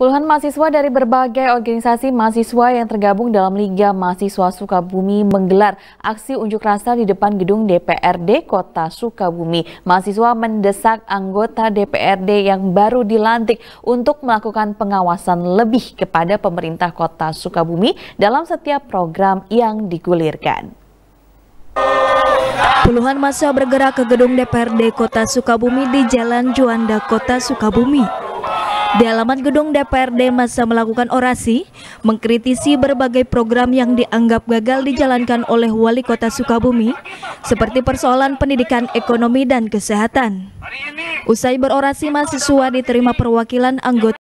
Puluhan mahasiswa dari berbagai organisasi mahasiswa yang tergabung dalam Liga Mahasiswa Sukabumi menggelar aksi unjuk rasa di depan gedung DPRD Kota Sukabumi. Mahasiswa mendesak anggota DPRD yang baru dilantik untuk melakukan pengawasan lebih kepada pemerintah Kota Sukabumi dalam setiap program yang digulirkan. Puluhan masa bergerak ke gedung DPRD Kota Sukabumi di Jalan Juanda Kota Sukabumi di halaman gedung DPRD masa melakukan orasi, mengkritisi berbagai program yang dianggap gagal dijalankan oleh wali kota Sukabumi, seperti persoalan pendidikan ekonomi dan kesehatan. Usai berorasi, mahasiswa diterima perwakilan anggota